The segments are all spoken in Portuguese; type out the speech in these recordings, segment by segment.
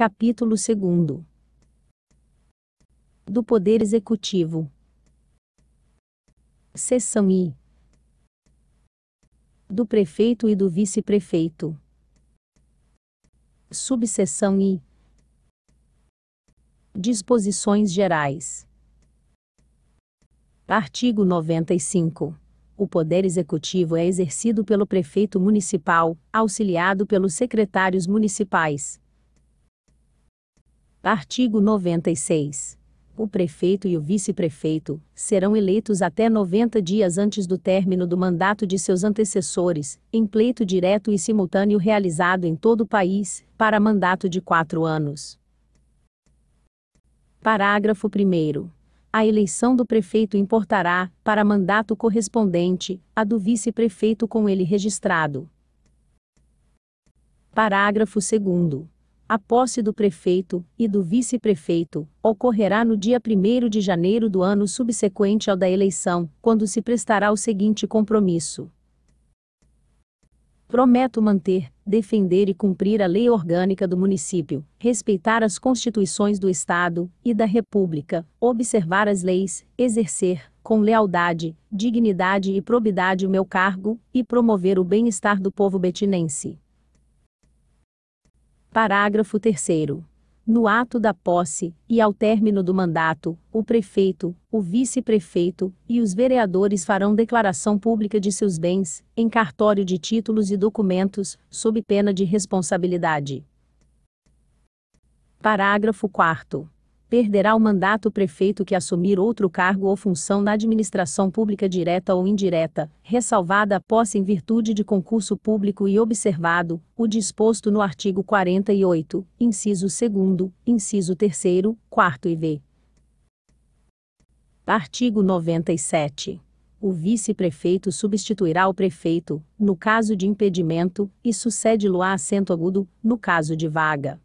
Capítulo 2 Do Poder Executivo. Seção I. Do Prefeito e do Vice-Prefeito. Subseção I. Disposições Gerais. Artigo 95. O poder executivo é exercido pelo prefeito municipal, auxiliado pelos secretários municipais, Artigo 96. O prefeito e o vice-prefeito serão eleitos até 90 dias antes do término do mandato de seus antecessores, em pleito direto e simultâneo realizado em todo o país, para mandato de quatro anos. Parágrafo 1. A eleição do prefeito importará, para mandato correspondente, a do vice-prefeito com ele registrado. Parágrafo 2. A posse do prefeito e do vice-prefeito ocorrerá no dia 1 de janeiro do ano subsequente ao da eleição, quando se prestará o seguinte compromisso: Prometo manter, defender e cumprir a lei orgânica do município, respeitar as constituições do Estado e da República, observar as leis, exercer, com lealdade, dignidade e probidade o meu cargo e promover o bem-estar do povo betinense. Parágrafo 3 no ato da posse e ao término do mandato, o prefeito, o vice-prefeito e os vereadores farão declaração pública de seus bens, em cartório de títulos e documentos, sob pena de responsabilidade. Parágrafo 4 perderá o mandato o prefeito que assumir outro cargo ou função na administração pública direta ou indireta, ressalvada a posse em virtude de concurso público e observado o disposto no artigo 48, inciso 2, inciso 3, 4 e v. Artigo 97. O vice-prefeito substituirá o prefeito, no caso de impedimento, e sucede-lo a assento agudo, no caso de vaga.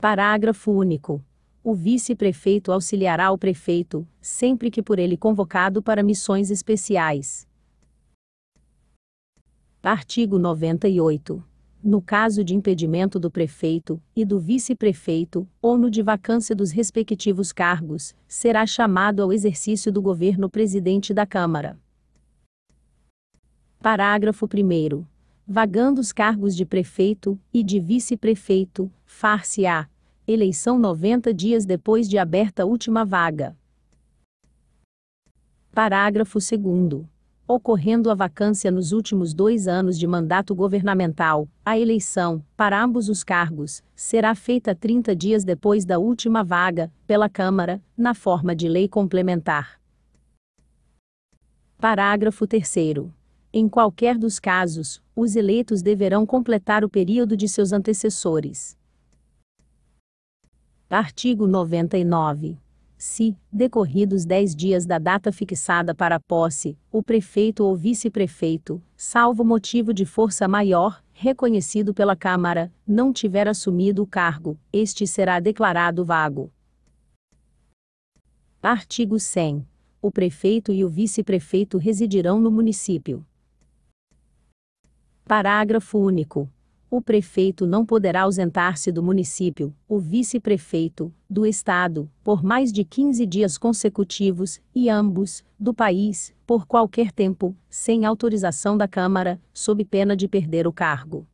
Parágrafo único. O vice-prefeito auxiliará o prefeito, sempre que por ele convocado para missões especiais. Artigo 98. No caso de impedimento do prefeito e do vice-prefeito, ou no de vacância dos respectivos cargos, será chamado ao exercício do governo presidente da Câmara. Parágrafo 1 vagando os cargos de prefeito e de vice-prefeito, far-se-á eleição 90 dias depois de aberta última vaga. Parágrafo 2 ocorrendo a vacância nos últimos dois anos de mandato governamental, a eleição, para ambos os cargos, será feita 30 dias depois da última vaga, pela Câmara, na forma de lei complementar. Parágrafo 3. Em qualquer dos casos, os eleitos deverão completar o período de seus antecessores. Artigo 99. Se, decorridos dez dias da data fixada para a posse, o prefeito ou vice-prefeito, salvo motivo de força maior, reconhecido pela Câmara, não tiver assumido o cargo, este será declarado vago. Artigo 100. O prefeito e o vice-prefeito residirão no município. Parágrafo único. O prefeito não poderá ausentar-se do município, o vice-prefeito, do Estado, por mais de 15 dias consecutivos, e ambos, do país, por qualquer tempo, sem autorização da Câmara, sob pena de perder o cargo.